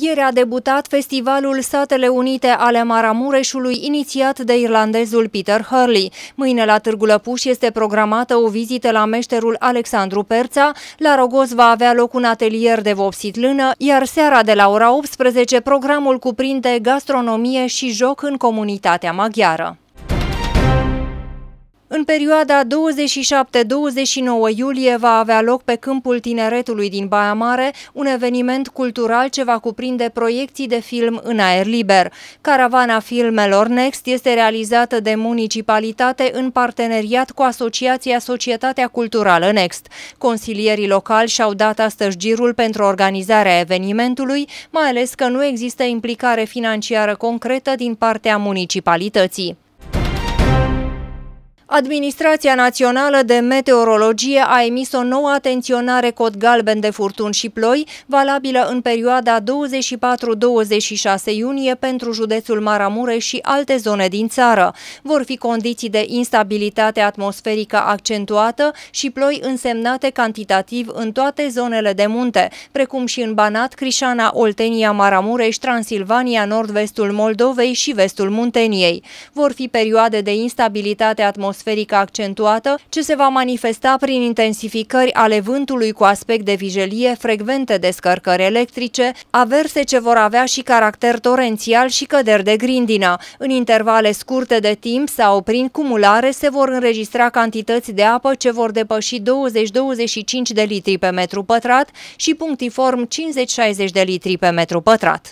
Ieri a debutat festivalul Satele Unite ale Maramureșului, inițiat de irlandezul Peter Hurley. Mâine la Târgu Lăpuș este programată o vizită la meșterul Alexandru Perța, la rogoz va avea loc un atelier de vopsit lână, iar seara de la ora 18 programul cuprinde gastronomie și joc în comunitatea maghiară perioada 27-29 iulie va avea loc pe câmpul tineretului din Baia Mare un eveniment cultural ce va cuprinde proiecții de film în aer liber. Caravana filmelor Next este realizată de municipalitate în parteneriat cu Asociația Societatea Culturală Next. Consilierii locali și-au dat astăzi girul pentru organizarea evenimentului, mai ales că nu există implicare financiară concretă din partea municipalității. Administrația Națională de Meteorologie a emis o nouă atenționare cod galben de furtuni și ploi, valabilă în perioada 24-26 iunie pentru județul Maramureș și alte zone din țară. Vor fi condiții de instabilitate atmosferică accentuată și ploi însemnate cantitativ în toate zonele de munte, precum și în Banat, Crișana, Oltenia, Maramureș, Transilvania, nord-vestul Moldovei și vestul Munteniei. Vor fi perioade de instabilitate atmosferică atmosferică accentuată, ce se va manifesta prin intensificări ale vântului cu aspect de vijelie, frecvente descărcări electrice, averse ce vor avea și caracter torențial și căderi de grindină. În intervale scurte de timp sau prin cumulare se vor înregistra cantități de apă ce vor depăși 20-25 de litri pe metru pătrat și punctiform 50-60 de litri pe metru pătrat.